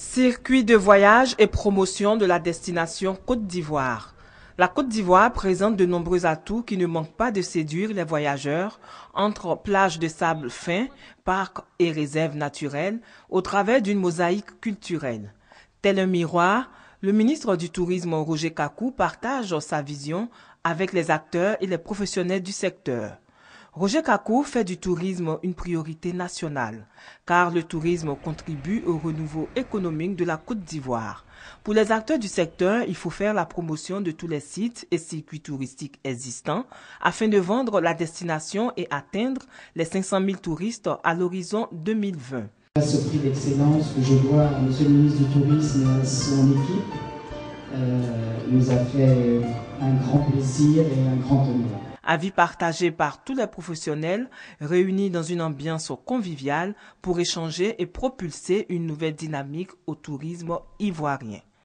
Circuit de voyage et promotion de la destination Côte d'Ivoire. La Côte d'Ivoire présente de nombreux atouts qui ne manquent pas de séduire les voyageurs entre plages de sable fin, parcs et réserves naturelles au travers d'une mosaïque culturelle. Tel un miroir, le ministre du Tourisme Roger Kakou partage sa vision avec les acteurs et les professionnels du secteur. Roger Kako fait du tourisme une priorité nationale, car le tourisme contribue au renouveau économique de la Côte d'Ivoire. Pour les acteurs du secteur, il faut faire la promotion de tous les sites et circuits touristiques existants afin de vendre la destination et atteindre les 500 000 touristes à l'horizon 2020. ce prix d'excellence que je à le ministre du Tourisme et son équipe, euh, nous a fait un grand plaisir et un grand honneur. Avis partagé par tous les professionnels réunis dans une ambiance conviviale pour échanger et propulser une nouvelle dynamique au tourisme ivoirien.